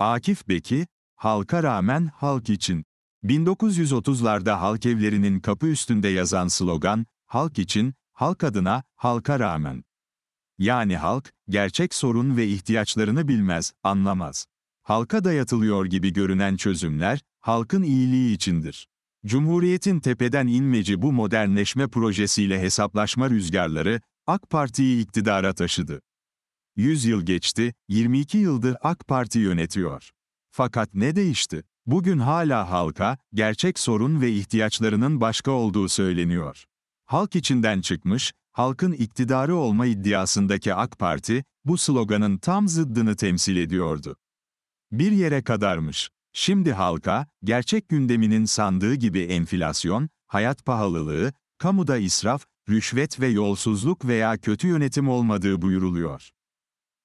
Akif Beki, Halka Rağmen Halk için. 1930'larda halk evlerinin kapı üstünde yazan slogan, halk için, halk adına, halka rağmen. Yani halk, gerçek sorun ve ihtiyaçlarını bilmez, anlamaz. Halka dayatılıyor gibi görünen çözümler, halkın iyiliği içindir. Cumhuriyetin tepeden inmeci bu modernleşme projesiyle hesaplaşma rüzgarları, AK Parti'yi iktidara taşıdı. 100 yıl geçti, 22 yıldır AK Parti yönetiyor. Fakat ne değişti? Bugün hala halka, gerçek sorun ve ihtiyaçlarının başka olduğu söyleniyor. Halk içinden çıkmış, halkın iktidarı olma iddiasındaki AK Parti, bu sloganın tam zıddını temsil ediyordu. Bir yere kadarmış. Şimdi halka, gerçek gündeminin sandığı gibi enflasyon, hayat pahalılığı, kamuda israf, rüşvet ve yolsuzluk veya kötü yönetim olmadığı buyuruluyor.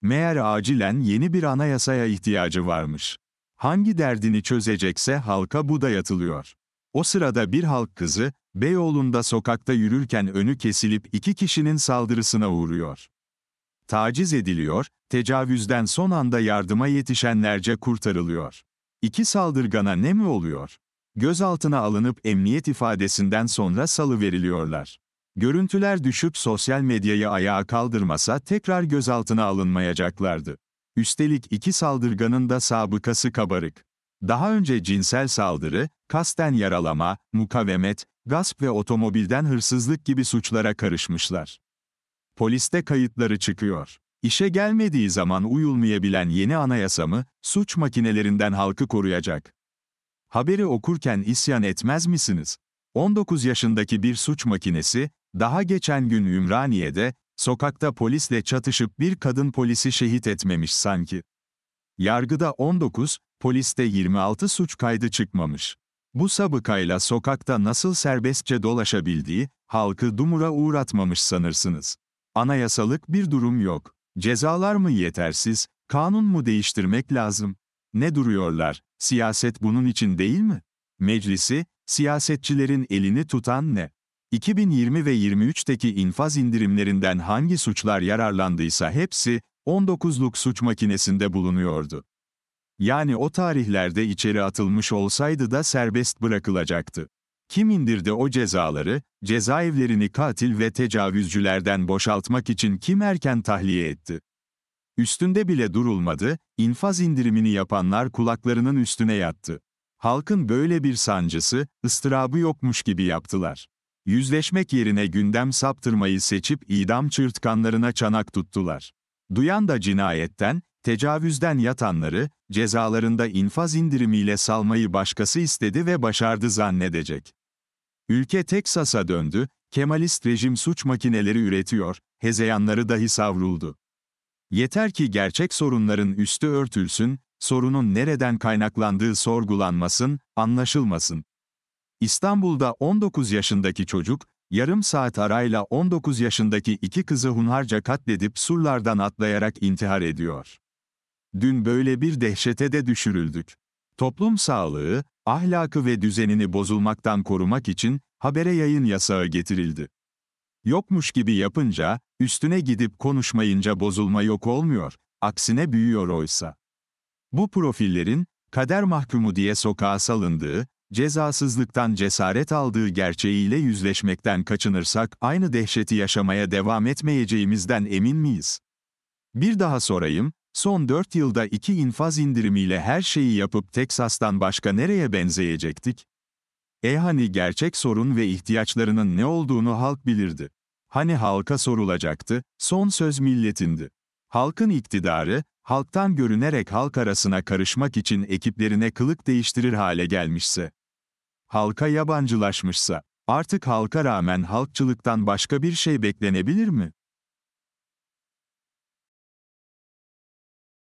Meğer acilen yeni bir anayasaya ihtiyacı varmış. Hangi derdini çözecekse halka bu dayatılıyor. O sırada bir halk kızı, Beyoğlu'nda sokakta yürürken önü kesilip iki kişinin saldırısına uğruyor. Taciz ediliyor, tecavüzden son anda yardıma yetişenlerce kurtarılıyor. İki saldırgana ne mi oluyor? Gözaltına alınıp emniyet ifadesinden sonra salı veriliyorlar. Görüntüler düşüp sosyal medyayı ayağa kaldırmasa tekrar gözaltına alınmayacaklardı. Üstelik iki saldırganın da sabıkası kabarık. Daha önce cinsel saldırı, kasten yaralama, mukavemet, gasp ve otomobilden hırsızlık gibi suçlara karışmışlar. Poliste kayıtları çıkıyor. İşe gelmediği zaman uyulmayabilan yeni anayasa mı, suç makinelerinden halkı koruyacak? Haberi okurken isyan etmez misiniz? 19 yaşındaki bir suç makinesi, daha geçen gün Ümraniye'de, sokakta polisle çatışıp bir kadın polisi şehit etmemiş sanki. Yargıda 19, poliste 26 suç kaydı çıkmamış. Bu sabıkayla sokakta nasıl serbestçe dolaşabildiği, halkı dumura uğratmamış sanırsınız. Anayasalık bir durum yok. Cezalar mı yetersiz, kanun mu değiştirmek lazım? Ne duruyorlar, siyaset bunun için değil mi? Meclisi, siyasetçilerin elini tutan ne? 2020 ve 23'teki infaz indirimlerinden hangi suçlar yararlandıysa hepsi 19'luk suç makinesinde bulunuyordu. Yani o tarihlerde içeri atılmış olsaydı da serbest bırakılacaktı. Kim indirdi o cezaları, cezaevlerini katil ve tecavüzcülerden boşaltmak için kim erken tahliye etti? Üstünde bile durulmadı, infaz indirimini yapanlar kulaklarının üstüne yattı. Halkın böyle bir sancısı, ıstırabı yokmuş gibi yaptılar. Yüzleşmek yerine gündem saptırmayı seçip idam çırtkanlarına çanak tuttular. Duyan da cinayetten, tecavüzden yatanları, cezalarında infaz indirimiyle salmayı başkası istedi ve başardı zannedecek. Ülke Teksas'a döndü, Kemalist rejim suç makineleri üretiyor, hezeyanları dahi savruldu. Yeter ki gerçek sorunların üstü örtülsün, sorunun nereden kaynaklandığı sorgulanmasın, anlaşılmasın. İstanbul'da 19 yaşındaki çocuk, yarım saat arayla 19 yaşındaki iki kızı hunharca katledip surlardan atlayarak intihar ediyor. Dün böyle bir dehşete de düşürüldük. Toplum sağlığı, ahlakı ve düzenini bozulmaktan korumak için habere yayın yasağı getirildi. Yokmuş gibi yapınca, üstüne gidip konuşmayınca bozulma yok olmuyor, aksine büyüyor oysa. Bu profillerin, kader mahkumu diye sokağa salındığı, Cezasızlıktan cesaret aldığı gerçeğiyle yüzleşmekten kaçınırsak aynı dehşeti yaşamaya devam etmeyeceğimizden emin miyiz? Bir daha sorayım, son 4 yılda 2 infaz indirimiyle her şeyi yapıp Teksas'tan başka nereye benzeyecektik? E hani gerçek sorun ve ihtiyaçlarının ne olduğunu halk bilirdi. Hani halka sorulacaktı, son söz milletindi. Halkın iktidarı, halktan görünerek halk arasına karışmak için ekiplerine kılık değiştirir hale gelmişse halka yabancılaşmışsa, artık halka rağmen halkçılıktan başka bir şey beklenebilir mi?